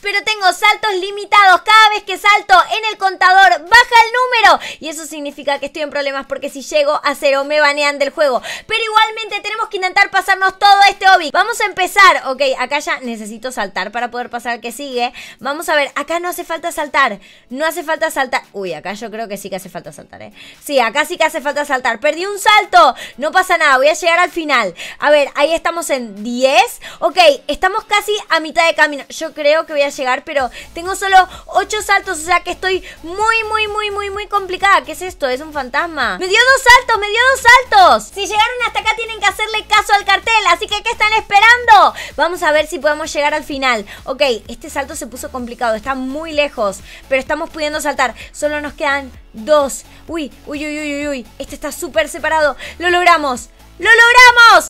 pero tengo saltos limitados. Cada vez que salto en el contador baja el número. Y eso significa que estoy en problemas porque si llego a cero me banean del juego. Pero igualmente tenemos que intentar pasarnos todo este obi. Vamos a empezar. Ok, acá ya necesito saltar para poder pasar que sigue. Vamos a ver, acá no hace falta saltar. No hace falta saltar. Uy, acá yo creo que sí que hace falta saltar, ¿eh? Sí, acá sí que hace falta saltar. Perdí un salto. No pasa nada, voy a llegar al final. A ver, ahí estamos en 10. Ok, estamos casi a mitad de camino. Yo creo que voy a llegar, pero tengo solo ocho saltos, o sea que estoy muy, muy, muy, muy, muy complicada. ¿Qué es esto? Es un fantasma. ¡Me dio dos saltos! ¡Me dio dos saltos! Si llegaron hasta acá tienen que hacerle caso al cartel, así que ¿qué están esperando? Vamos a ver si podemos llegar al final. Ok, este salto se puso complicado, está muy lejos, pero estamos pudiendo saltar. Solo nos quedan dos. Uy, uy, uy, uy, uy, uy. Este está súper separado. Lo logramos. ¡Lo logramos!